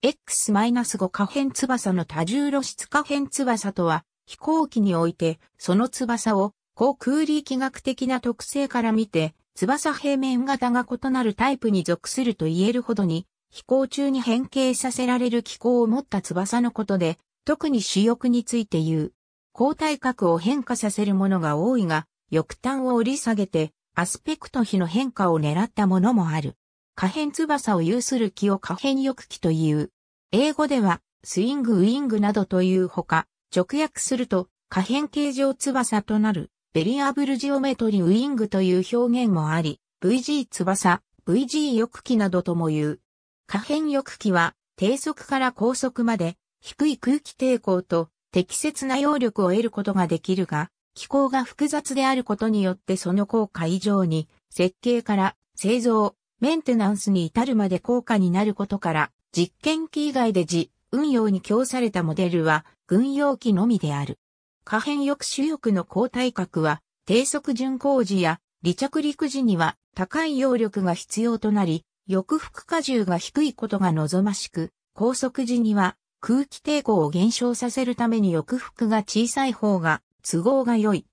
X-5 可変翼の多重露出可変翼とは、飛行機において、その翼を、航空力学的な特性から見て、翼平面型が異なるタイプに属すると言えるほどに、飛行中に変形させられる機構を持った翼のことで、特に主翼について言う。交体角を変化させるものが多いが、翼端を折り下げて、アスペクト比の変化を狙ったものもある。可変翼を有する気を可変翼機という。英語では、スイングウィングなどというほか、直訳すると、可変形状翼となる、ベリアブルジオメトリウィングという表現もあり、VG 翼、VG 翼機などとも言う。可変翼機は、低速から高速まで、低い空気抵抗と適切な揚力を得ることができるが、機構が複雑であることによってその効果以上に、設計から製造、メンテナンスに至るまで効果になることから、実験機以外で自運用に供されたモデルは軍用機のみである。可変翼主翼の交代角は低速巡航時や離着陸時には高い揚力が必要となり、翼腹荷重が低いことが望ましく、高速時には空気抵抗を減少させるために翼腹が小さい方が都合が良い。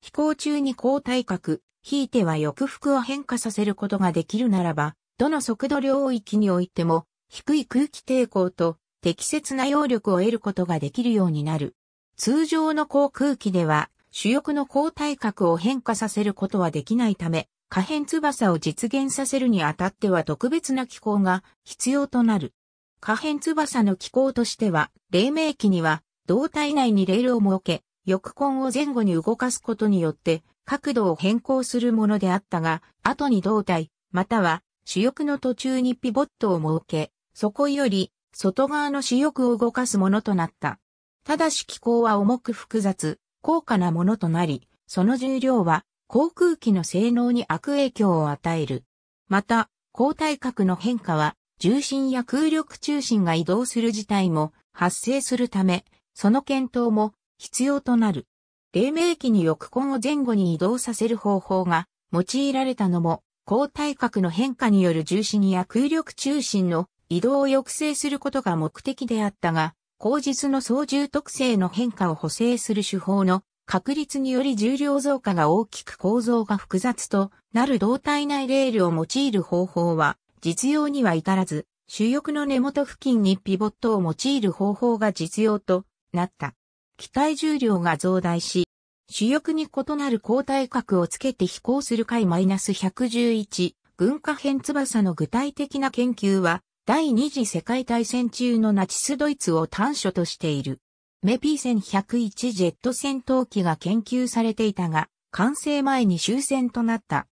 飛行中に高体格、ひいては翼腹を変化させることができるならば、どの速度領域においても低い空気抵抗と適切な揚力を得ることができるようになる。通常の航空機では主翼の高体角を変化させることはできないため、可変翼を実現させるにあたっては特別な機構が必要となる。可変翼の機構としては、黎明期には胴体内にレールを設け、翼根を前後に動かすことによって角度を変更するものであったが、後に胴体、または主翼の途中にピボットを設け、そこより、外側の主翼を動かすものとなった。ただし気候は重く複雑、高価なものとなり、その重量は航空機の性能に悪影響を与える。また、高体格の変化は、重心や空力中心が移動する事態も発生するため、その検討も必要となる。黎明期に翼根を前後に移動させる方法が用いられたのも、高体格の変化による重心や空力中心の移動を抑制することが目的であったが、後日の操縦特性の変化を補正する手法の確率により重量増加が大きく構造が複雑となる胴体内レールを用いる方法は実用には至らず、主翼の根元付近にピボットを用いる方法が実用となった。機体重量が増大し、主翼に異なる交体角をつけて飛行する回 -111 軍火編翼の具体的な研究は第二次世界大戦中のナチスドイツを短所としている。メピー戦101ジェット戦闘機が研究されていたが、完成前に終戦となった。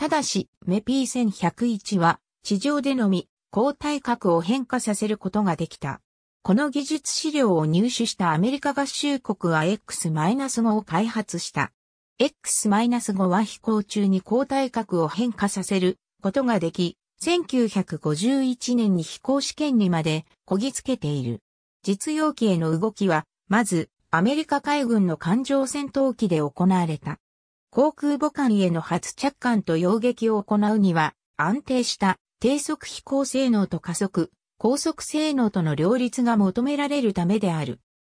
ただし、メピー戦101は、地上でのみ、高体格を変化させることができた。この技術資料を入手したアメリカ合衆国は X-5 を開発した。X-5 は飛行中に高体格を変化させることができ、1951年に飛行試験にまでこぎつけている。実用機への動きは、まず、アメリカ海軍の艦上戦闘機で行われた。航空母艦への初着艦と揚撃を行うには、安定した低速飛行性能と加速、高速性能との両立が求められるためである。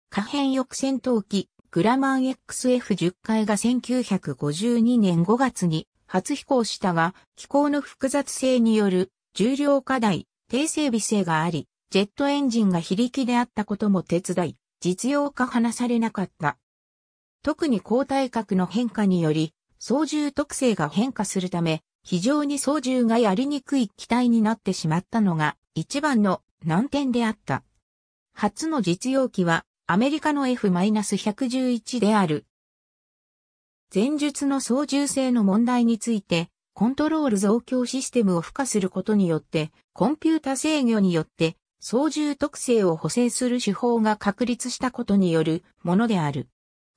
可変翼戦闘機、グラマン XF10 回が1952年5月に初飛行したが、気候の複雑性による重量課題、低整備性があり、ジェットエンジンが非力であったことも手伝い、実用化話されなかった。特に高体核の変化により、操縦特性が変化するため、非常に操縦がやりにくい機体になってしまったのが一番の難点であった。初の実用機はアメリカの F-111 である前述の操縦性の問題について、コントロール増強システムを付加することによって、コンピュータ制御によって、操縦特性を補正する手法が確立したことによるものである。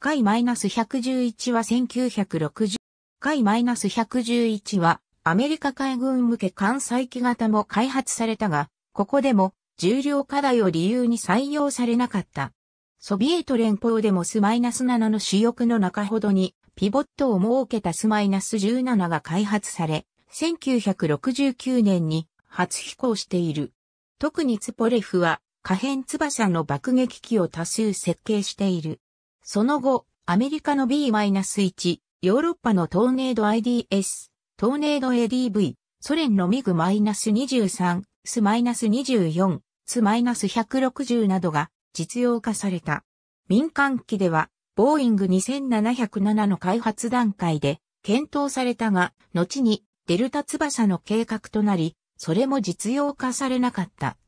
回 -111 は1960、回 -111 はアメリカ海軍向け艦載機型も開発されたが、ここでも重量課題を理由に採用されなかった。ソビエト連邦でもス -7 の主翼の中ほどにピボットを設けたスマイナス17が開発され、1969年に初飛行している。特にツポレフは可変翼の爆撃機を多数設計している。その後、アメリカの B-1、ヨーロッパのトーネード IDS、トーネード ADV、ソ連のミグ -23、ス -24、ス -160 などが実用化された。民間機ではボーイング2707の開発段階で検討されたが、後にデルタ翼の計画となり、それも実用化されなかった。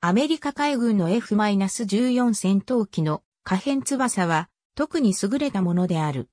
アメリカ海軍の F-14 戦闘機の可変翼は特に優れたものである。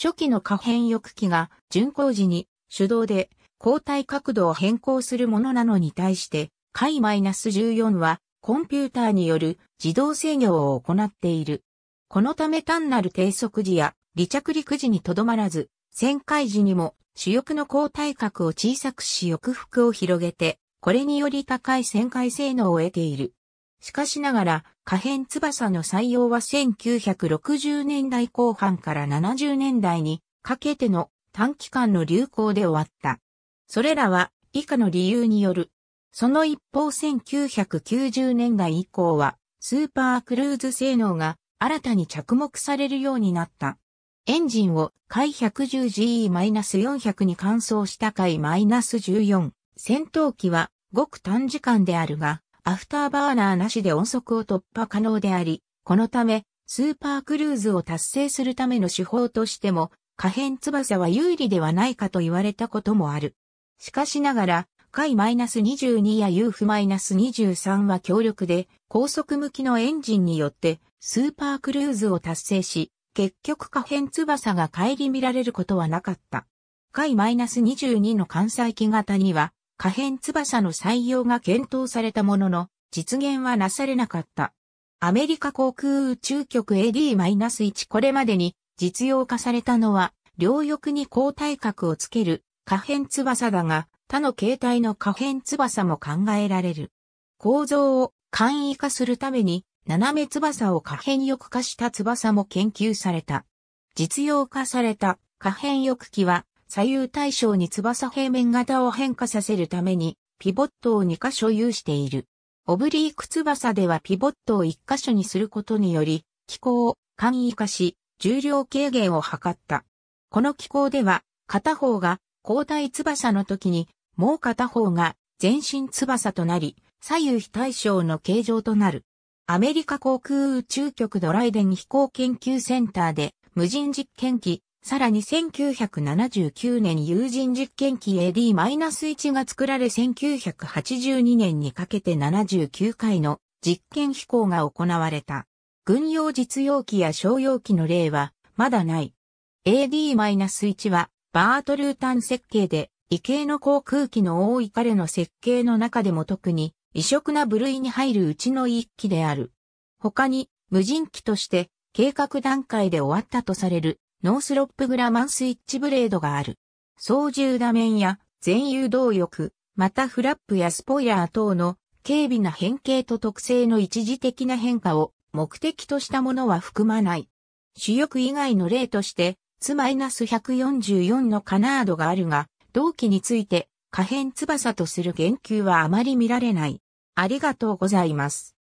初期の可変翼機が巡航時に手動で交代角度を変更するものなのに対して、海 -14 はコンピューターによる自動制御を行っている。このため単なる低速時や離着陸時にとどまらず、旋回時にも主翼の後体角を小さくし翼腹を広げて、これにより高い旋回性能を得ている。しかしながら、可変翼の採用は1960年代後半から70年代にかけての短期間の流行で終わった。それらは以下の理由による。その一方1990年代以降はスーパークルーズ性能が新たに着目されるようになった。エンジンを回 110GE-400 に換装した回 -14。戦闘機はごく短時間であるが、アフターバーナーなしで音速を突破可能であり、このため、スーパークルーズを達成するための手法としても、可変翼は有利ではないかと言われたこともある。しかしながら、回 -22 や UF-23 は強力で、高速向きのエンジンによって、スーパークルーズを達成し、結局可変翼が帰り見られることはなかった。回 -22 の関西機型には、可変翼の採用が検討されたものの、実現はなされなかった。アメリカ航空宇宙局 AD-1 これまでに実用化されたのは、両翼に交代角をつける可変翼だが、他の形態の可変翼も考えられる。構造を簡易化するために斜め翼を可変翼化した翼も研究された。実用化された可変翼機は左右対称に翼平面型を変化させるためにピボットを2箇所有している。オブリーク翼ではピボットを1箇所にすることにより機構を簡易化し重量軽減を図った。この機構では片方が交代翼の時にもう片方が全身翼となり左右非対称の形状となる。アメリカ航空宇宙局ドライデン飛行研究センターで無人実験機、さらに1979年有人実験機 AD-1 が作られ1982年にかけて79回の実験飛行が行われた。軍用実用機や商用機の例はまだない。AD-1 はバートルータン設計で異形の航空機の多い彼の設計の中でも特に異色な部類に入るうちの一機である。他に、無人機として計画段階で終わったとされるノースロップグラマンスイッチブレードがある。操縦打面や全誘導翼、またフラップやスポイラー等の軽微な変形と特性の一時的な変化を目的としたものは含まない。主翼以外の例として、ツマイナス144のカナードがあるが、同期について可変翼とする言及はあまり見られない。ありがとうございます。